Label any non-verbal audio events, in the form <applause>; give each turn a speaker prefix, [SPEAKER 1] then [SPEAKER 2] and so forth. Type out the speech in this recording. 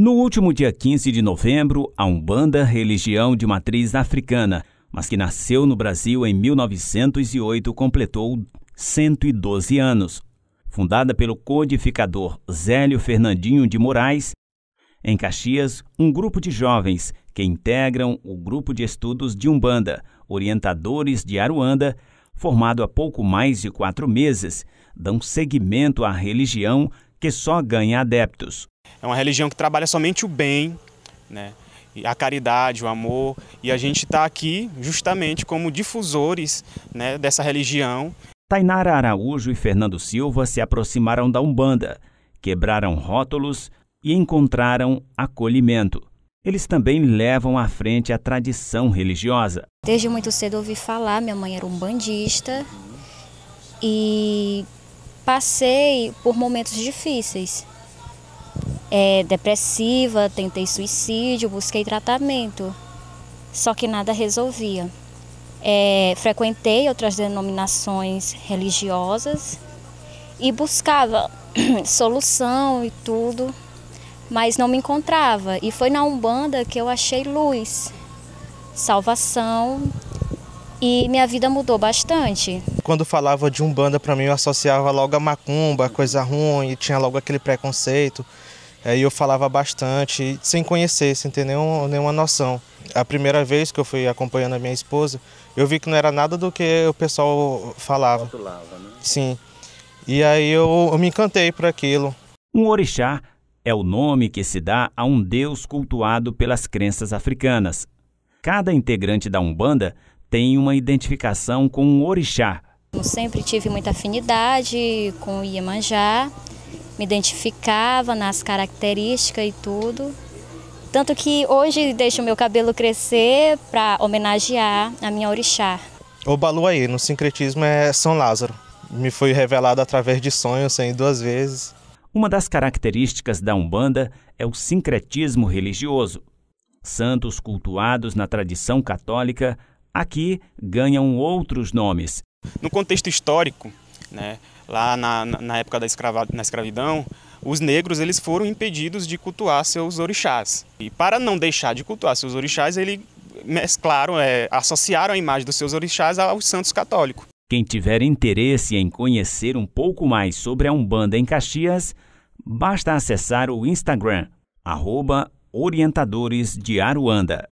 [SPEAKER 1] No último dia 15 de novembro, a Umbanda, religião de matriz africana, mas que nasceu no Brasil em 1908, completou 112 anos. Fundada pelo codificador Zélio Fernandinho de Moraes, em Caxias, um grupo de jovens que integram o grupo de estudos de Umbanda, orientadores de Aruanda, formado há pouco mais de quatro meses, dão seguimento à religião que só ganha adeptos. É uma religião que trabalha somente o bem, né? a caridade, o amor, e a gente está aqui justamente como difusores né, dessa religião. Tainara Araújo e Fernando Silva se aproximaram da Umbanda, quebraram rótulos e encontraram acolhimento. Eles também levam à frente a tradição religiosa.
[SPEAKER 2] Desde muito cedo ouvi falar, minha mãe era umbandista e passei por momentos difíceis. É, depressiva, tentei suicídio, busquei tratamento, só que nada resolvia. É, frequentei outras denominações religiosas e buscava <clears throat> solução e tudo, mas não me encontrava. E foi na Umbanda que eu achei luz, salvação e minha vida mudou bastante
[SPEAKER 3] quando falava de Umbanda para mim eu associava logo a macumba, coisa ruim, e tinha logo aquele preconceito. Aí é, eu falava bastante, sem conhecer, sem ter nenhum, nenhuma noção. A primeira vez que eu fui acompanhando a minha esposa, eu vi que não era nada do que o pessoal falava. né? Sim.
[SPEAKER 1] E aí eu, eu me encantei por aquilo. Um orixá é o nome que se dá a um deus cultuado pelas crenças africanas. Cada integrante da Umbanda tem uma identificação com um orixá,
[SPEAKER 2] eu sempre tive muita afinidade com o Iemanjá, me identificava nas características e tudo. Tanto que hoje deixo meu cabelo crescer para homenagear a minha orixá.
[SPEAKER 3] O Balu aí, no sincretismo é São Lázaro. Me foi revelado
[SPEAKER 1] através de sonhos sem duas vezes. Uma das características da Umbanda é o sincretismo religioso. Santos cultuados na tradição católica aqui ganham outros nomes. No contexto histórico, né,
[SPEAKER 4] lá na, na época da escrava, na escravidão, os negros eles foram impedidos de cultuar seus orixás. E para não deixar de cultuar seus orixás, eles mesclaram, é,
[SPEAKER 1] associaram a imagem dos seus orixás aos santos católicos. Quem tiver interesse em conhecer um pouco mais sobre a Umbanda em Caxias, basta acessar o Instagram, arroba Orientadores de Aruanda.